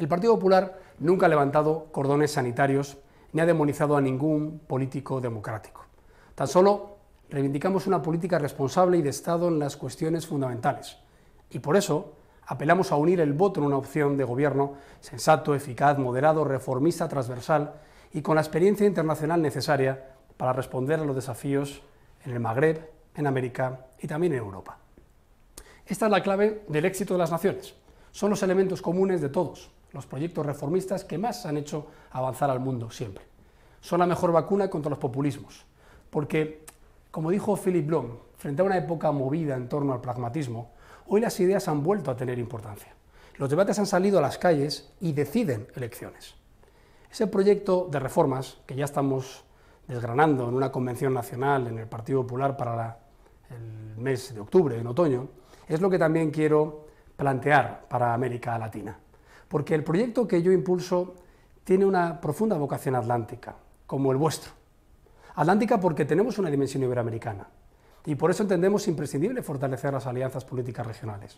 El Partido Popular nunca ha levantado cordones sanitarios ni ha demonizado a ningún político democrático. Tan solo reivindicamos una política responsable y de Estado en las cuestiones fundamentales. Y por eso apelamos a unir el voto en una opción de gobierno sensato, eficaz, moderado, reformista, transversal y con la experiencia internacional necesaria para responder a los desafíos en el Magreb, en América y también en Europa. Esta es la clave del éxito de las naciones. Son los elementos comunes de todos los proyectos reformistas que más han hecho avanzar al mundo siempre. Son la mejor vacuna contra los populismos, porque, como dijo Philip Blom, frente a una época movida en torno al pragmatismo, hoy las ideas han vuelto a tener importancia. Los debates han salido a las calles y deciden elecciones. Ese proyecto de reformas que ya estamos desgranando en una convención nacional en el Partido Popular para el mes de octubre, en otoño, es lo que también quiero plantear para América Latina porque el proyecto que yo impulso tiene una profunda vocación atlántica, como el vuestro. Atlántica porque tenemos una dimensión iberoamericana y por eso entendemos imprescindible fortalecer las alianzas políticas regionales.